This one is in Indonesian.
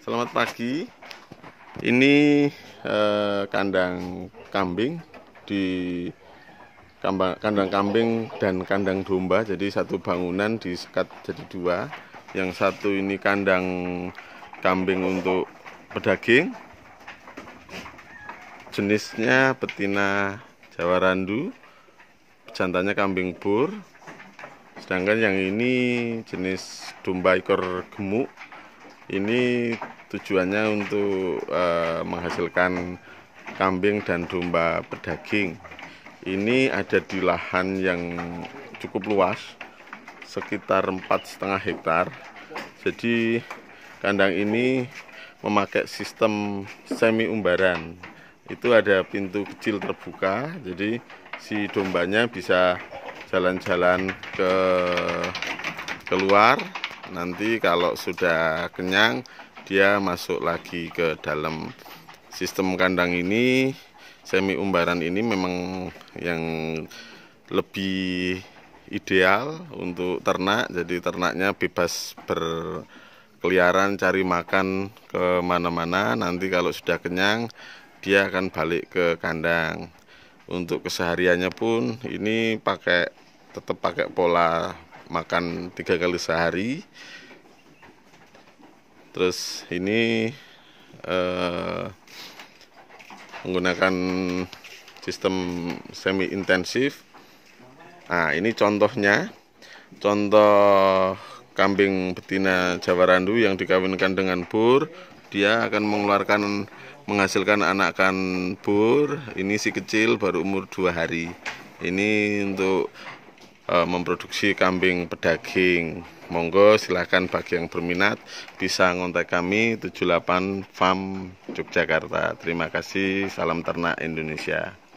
Selamat pagi. Ini eh, kandang kambing di kandang kambing dan kandang domba. Jadi satu bangunan di sekat jadi dua. Yang satu ini kandang kambing untuk pedaging. Jenisnya betina Jawa Randu. Jantannya kambing bur. Sedangkan yang ini jenis domba ekor gemuk ini tujuannya untuk uh, menghasilkan kambing dan domba pedaging. Ini ada di lahan yang cukup luas, sekitar empat setengah hektar. Jadi kandang ini memakai sistem semi umbaran. Itu ada pintu kecil terbuka, jadi si dombanya bisa jalan-jalan ke keluar nanti kalau sudah kenyang dia masuk lagi ke dalam sistem kandang ini semi umbaran ini memang yang lebih ideal untuk ternak jadi ternaknya bebas berkeliaran cari makan kemana-mana nanti kalau sudah kenyang dia akan balik ke kandang untuk kesehariannya pun ini pakai tetap pakai pola makan tiga kali sehari terus ini eh, menggunakan sistem semi intensif nah ini contohnya contoh kambing betina Jawa Randu yang dikawinkan dengan bur dia akan mengeluarkan menghasilkan anakan bur ini si kecil baru umur dua hari ini untuk uh, memproduksi kambing pedaging. Monggo silahkan bagi yang berminat bisa ngontak kami 78 Farm Yogyakarta. Terima kasih. Salam ternak Indonesia.